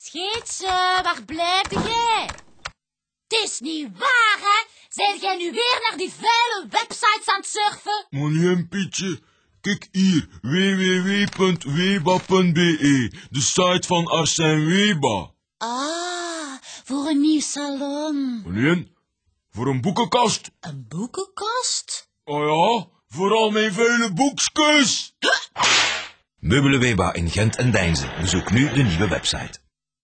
Schietsen, waar blijf jij? Het is niet waar, hè? Zijn jij nu weer naar die vuile websites aan het surfen? Mon Pietje, kijk hier, www.weba.be, de site van Arsène Weba. Ah, voor een nieuw salon. Alleen, voor een boekenkast. Een boekenkast? Oh ja, voor al mijn vuile boekskus. Meubelen Weba in Gent en Deinzen. Bezoek nu de nieuwe website.